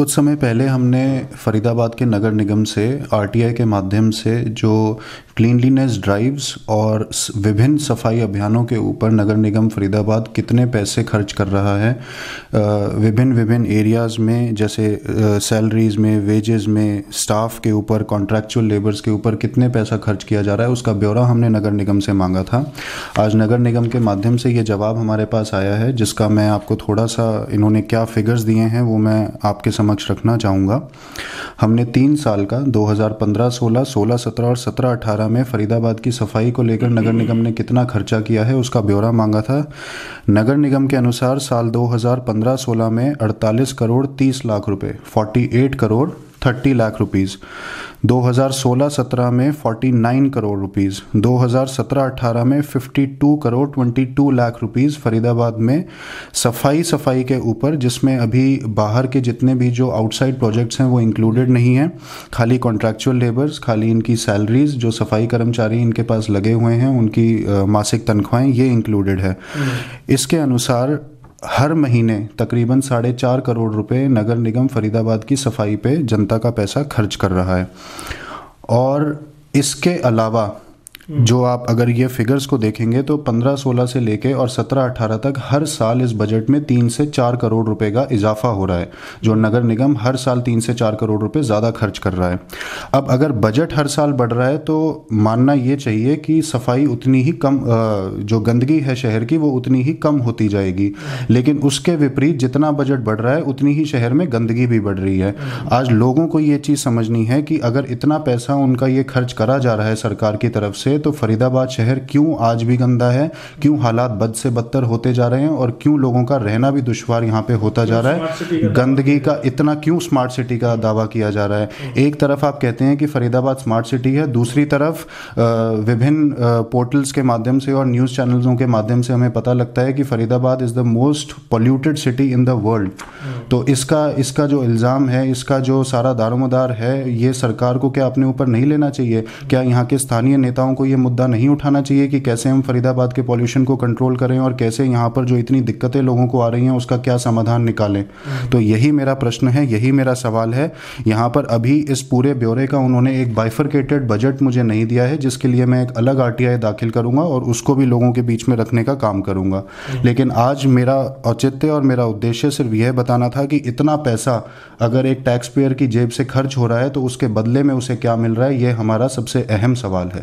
कुछ समय पहले हमने फरीदाबाद के नगर निगम से आरटीआई के माध्यम से जो क्लीनलीनेस ड्राइव्स और विभिन्न सफाई अभियानों के ऊपर नगर निगम फरीदाबाद कितने पैसे खर्च कर रहा है विभिन्न विभिन्न एरियाज़ में जैसे सैलरीज़ में वेजेस में स्टाफ के ऊपर कॉन्ट्रैक्चुअल लेबर्स के ऊपर कितने पैसा खर्च किया जा रहा है उसका ब्यौरा हमने नगर निगम से मांगा था आज नगर निगम के माध्यम से ये जवाब हमारे पास आया है जिसका मैं आपको थोड़ा सा इन्होंने क्या फिगर्स दिए हैं वो मैं आपके समझ समक्ष रखना चाहूँगा हमने तीन साल का 2015 16 16 17 और 17 18 में फरीदाबाद की सफाई को लेकर नगर निगम ने कितना खर्चा किया है उसका ब्यौरा मांगा था नगर निगम के अनुसार साल 2015-16 में 48 करोड़ 30 लाख रुपए 48 करोड़ थर्टी लाख रुपीज़ 2016-17 में 49 करोड़ रुपीज़ 2017-18 में 52 करोड़ 22 लाख रुपीज़ फरीदाबाद में सफाई सफाई के ऊपर जिसमें अभी बाहर के जितने भी जो आउटसाइड प्रोजेक्ट्स हैं वो इंक्लूडेड नहीं हैं खाली कॉन्ट्रैक्चुअल लेबर्स खाली इनकी सैलरीज जो सफाई कर्मचारी इनके पास लगे हुए हैं उनकी मासिक तनख्वाहें ये इंक्लूडेड है हम्म। इसके अनुसार हर महीने तकरीबन साढ़े चार करोड़ रुपए नगर निगम फरीदाबाद की सफाई पे जनता का पैसा खर्च कर रहा है और इसके अलावा जो आप अगर ये फिगर्स को देखेंगे तो 15-16 से लेके और 17-18 तक हर साल इस बजट में तीन से चार करोड़ रुपए का इजाफा हो रहा है जो नगर निगम हर साल तीन से चार करोड़ रुपए ज़्यादा खर्च कर रहा है अब अगर बजट हर साल बढ़ रहा है तो मानना ये चाहिए कि सफाई उतनी ही कम जो गंदगी है शहर की वो उतनी ही कम होती जाएगी लेकिन उसके विपरीत जितना बजट बढ़ रहा है उतनी ही शहर में गंदगी भी बढ़ रही है आज लोगों को ये चीज़ समझनी है कि अगर इतना पैसा उनका ये खर्च करा जा रहा है सरकार की तरफ से तो फरीदाबाद शहर क्यों आज भी गंदा है क्यों हालात बद से बदतर होते जा रहे हैं और क्यों लोगों का रहना भी दुशवार यहाँ पे होता जा रहा है गंदगी का इतना क्यों स्मार्ट सिटी का दावा किया जा रहा है हम्म। एक तरफ आप कहते हैं कि फरीदाबाद स्मार्ट सिटी है दूसरी तरफ विभिन्न पोर्टल्स के माध्यम से और न्यूज़ चैनल्सों के माध्यम से हमें पता लगता है कि Faridabad is the most polluted city in the world तो इसका इसका जो इल्ज़ाम है इसका जो सारा दारोमदार है ये सरकार को क्या अपने ऊपर नहीं लेना चाहिए क्या यहाँ के स्थानीय नेताओं को ये मुद्दा नहीं उठाना चाहिए कि कैसे हम फरीदाबाद के पॉल्यूशन को कंट्रोल करें और कैसे यहाँ पर जो इतनी दिक्कतें लोगों को आ रही हैं उसका क्या समाधान निकालें तो यही मेरा प्रश्न है यही मेरा सवाल है यहाँ पर अभी इस पूरे ब्यौरे का उन्होंने एक बाइफरकेटेड बजट मुझे नहीं दिया है जिसके लिए मैं एक अलग आर दाखिल करूँगा और उसको भी लोगों के बीच में रखने का काम करूँगा लेकिन आज मेरा औचित्य और मेरा उद्देश्य सिर्फ यह बताना था कि इतना पैसा अगर एक टैक्स पेयर की जेब से खर्च हो रहा है तो उसके बदले में उसे क्या मिल रहा है यह हमारा सबसे अहम सवाल है